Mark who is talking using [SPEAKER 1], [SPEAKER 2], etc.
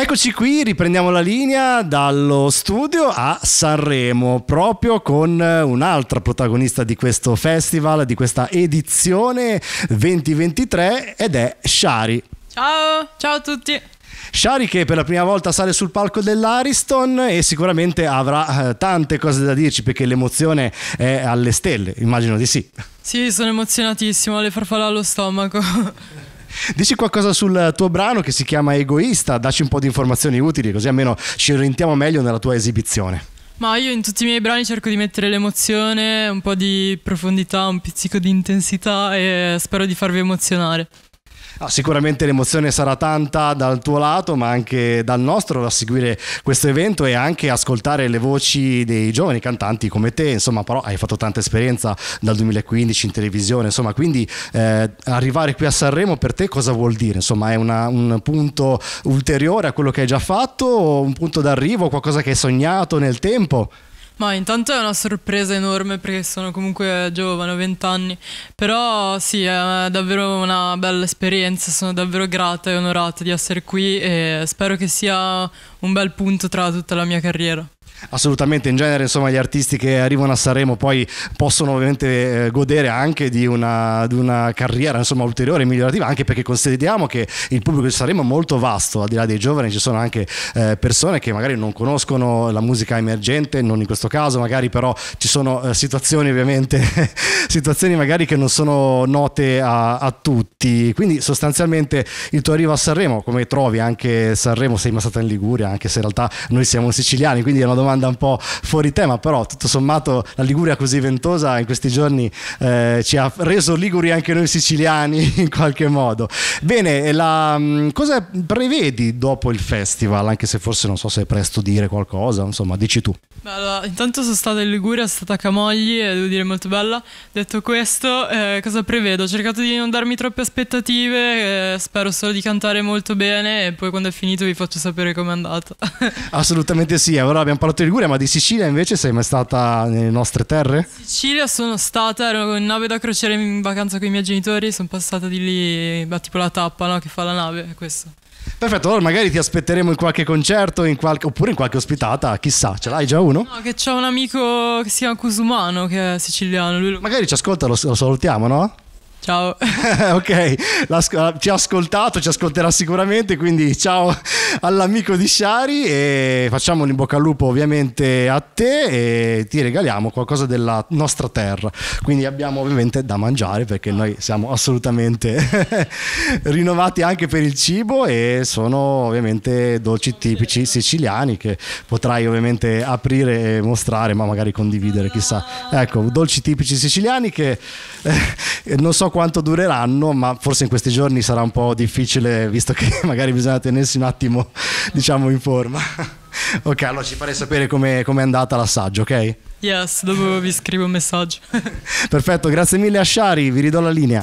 [SPEAKER 1] Eccoci qui, riprendiamo la linea dallo studio a Sanremo, proprio con eh, un'altra protagonista di questo festival, di questa edizione 2023 ed è Shari.
[SPEAKER 2] Ciao, ciao a tutti.
[SPEAKER 1] Shari che per la prima volta sale sul palco dell'Ariston e sicuramente avrà eh, tante cose da dirci perché l'emozione è alle stelle, immagino di sì.
[SPEAKER 2] Sì, sono emozionatissimo, le farfalle allo stomaco.
[SPEAKER 1] Dici qualcosa sul tuo brano che si chiama Egoista, dacci un po' di informazioni utili così almeno ci orientiamo meglio nella tua esibizione.
[SPEAKER 2] Ma io in tutti i miei brani cerco di mettere l'emozione, un po' di profondità, un pizzico di intensità e spero di farvi emozionare.
[SPEAKER 1] Ah, sicuramente l'emozione sarà tanta dal tuo lato, ma anche dal nostro, a seguire questo evento e anche ascoltare le voci dei giovani cantanti come te. Insomma, però hai fatto tanta esperienza dal 2015 in televisione, insomma, quindi eh, arrivare qui a Sanremo per te cosa vuol dire? Insomma, è una, un punto ulteriore a quello che hai già fatto, un punto d'arrivo, qualcosa che hai sognato nel tempo?
[SPEAKER 2] Ma intanto è una sorpresa enorme perché sono comunque giovane, ho 20 anni, però sì, è davvero una bella esperienza, sono davvero grata e onorata di essere qui e spero che sia un bel punto tra tutta la mia carriera.
[SPEAKER 1] Assolutamente, in genere insomma, gli artisti che arrivano a Sanremo poi possono ovviamente eh, godere anche di una, di una carriera insomma, ulteriore e migliorativa, anche perché consideriamo che il pubblico di Sanremo è molto vasto, al di là dei giovani ci sono anche eh, persone che magari non conoscono la musica emergente, non in questo caso, magari però ci sono eh, situazioni ovviamente, situazioni magari che non sono note a, a, tutti, quindi sostanzialmente il tuo arrivo a Sanremo, come trovi anche Sanremo, sei mai stata in Liguria, anche se in realtà noi siamo siciliani, quindi è una domanda un po' fuori tema, però tutto sommato la Liguria così ventosa in questi giorni eh, ci ha reso liguri anche noi siciliani in qualche modo. Bene, la, mm, cosa prevedi dopo il festival, anche se forse non so se è presto dire qualcosa, insomma, dici tu.
[SPEAKER 2] Beh, allora, intanto sono stata in Liguria, sono stata a Camogli, e devo dire molto bella. Detto questo, eh, cosa prevedo? Ho cercato di non darmi troppe aspettative, eh, spero solo di cantare molto bene e poi quando è finito vi faccio sapere come è andato vuoto. Esatto.
[SPEAKER 1] Assolutamente sì, allora abbiamo parlato di Liguria, ma di Sicilia invece sei mai stata nelle nostre terre?
[SPEAKER 2] Sicilia sono stata, ero in nave da crociere in vacanza con i miei genitori, sono passata di lì, tipo la tappa no? che fa la nave, questo.
[SPEAKER 1] Perfetto, allora magari ti aspetteremo in qualche concerto in qualche, oppure in qualche ospitata, chissà, ce l'hai già uno? No,
[SPEAKER 2] che c'è un amico
[SPEAKER 1] che si chiama Cusumano, che è siciliano. Lo... Magari ci ascolta, lo, lo salutiamo, no? Ciao. ok, ci ha ascoltato, ci ascolterà sicuramente, quindi ciao all'amico di Shari e facciamo un in bocca al lupo ovviamente a te e ti regaliamo qualcosa della nostra terra. Quindi abbiamo ovviamente da mangiare perché noi siamo assolutamente rinnovati anche per il cibo e sono ovviamente dolci tipici siciliani che potrai ovviamente aprire e mostrare, ma magari condividere, chissà. Ecco, dolci tipici siciliani che eh, non so quanto dureranno, ma forse in questi giorni sarà un po' difficile, visto che magari bisogna tenersi un attimo, diciamo, in forma. ok, allora ci farei sapere come è andata l'assaggio, ok?
[SPEAKER 2] Yes, dopo vi scrivo un messaggio.
[SPEAKER 1] Perfetto, grazie mille a Shari, vi ridò la linea.